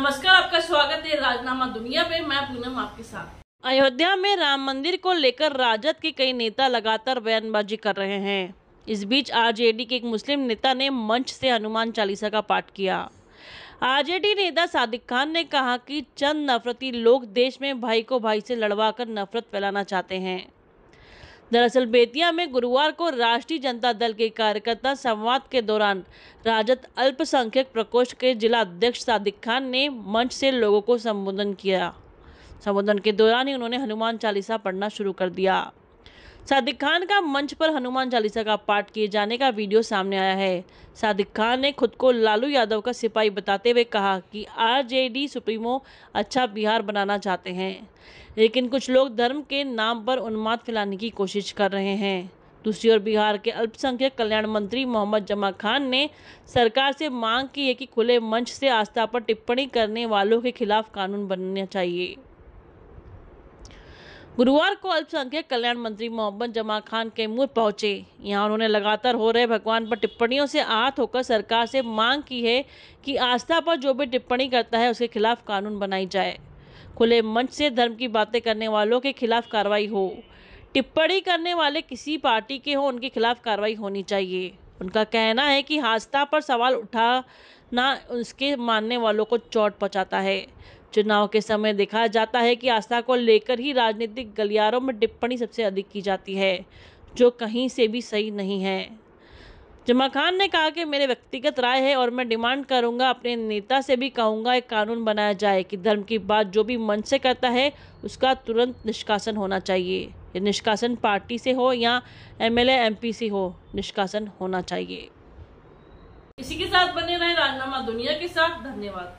नमस्कार आपका स्वागत है राजनामा दुनिया में मैं पूनम आपके साथ अयोध्या में राम मंदिर को लेकर राजद के कई नेता लगातार बयानबाजी कर रहे हैं इस बीच आरजेडी के एक मुस्लिम नेता ने मंच से हनुमान चालीसा का पाठ किया आरजेडी नेता सादिक खान ने कहा कि चंद नफरती लोग देश में भाई को भाई से लड़वा कर नफरत फैलाना चाहते हैं दरअसल बेतिया में गुरुवार को राष्ट्रीय जनता दल के कार्यकर्ता संवाद के दौरान राजद अल्पसंख्यक प्रकोष्ठ के जिला अध्यक्ष सादिक खान ने मंच से लोगों को संबोधन किया संबोधन के दौरान ही उन्होंने हनुमान चालीसा पढ़ना शुरू कर दिया सादिक खान का मंच पर हनुमान चालीसा का पाठ किए जाने का वीडियो सामने आया है सादिक खान ने खुद को लालू यादव का सिपाही बताते हुए कहा कि आरजेडी सुप्रीमो अच्छा बिहार बनाना चाहते हैं लेकिन कुछ लोग धर्म के नाम पर उन्माद फैलाने की कोशिश कर रहे हैं दूसरी ओर बिहार के अल्पसंख्यक कल्याण मंत्री मोहम्मद जमा खान ने सरकार से मांग की है कि खुले मंच से आस्था पर टिप्पणी करने वालों के खिलाफ कानून बनना चाहिए गुरुवार को अल्पसंख्यक कल्याण मंत्री मोहम्मद जमा खान कैमूर पहुंचे यहां उन्होंने लगातार हो रहे भगवान पर टिप्पणियों से आहत होकर सरकार से मांग की है कि आस्था पर जो भी टिप्पणी करता है उसके खिलाफ कानून बनाई जाए खुले मंच से धर्म की बातें करने वालों के खिलाफ कार्रवाई हो टिप्पणी करने वाले किसी पार्टी के हो उनके खिलाफ कार्रवाई होनी चाहिए उनका कहना है कि आस्था पर सवाल उठाना उसके मानने वालों को चोट पहुँचाता है चुनाव के समय देखा जाता है कि आस्था को लेकर ही राजनीतिक गलियारों में टिप्पणी सबसे अधिक की जाती है जो कहीं से भी सही नहीं है जमा खान ने कहा कि मेरे व्यक्तिगत राय है और मैं डिमांड करूंगा अपने नेता से भी कहूंगा एक कानून बनाया जाए कि धर्म की बात जो भी मन से करता है उसका तुरंत निष्कासन होना चाहिए निष्कासन पार्टी से हो या एमएलए एमपी से हो निष्कासन होना चाहिए इसी के साथ बने रहे राजनामा दुनिया के साथ धन्यवाद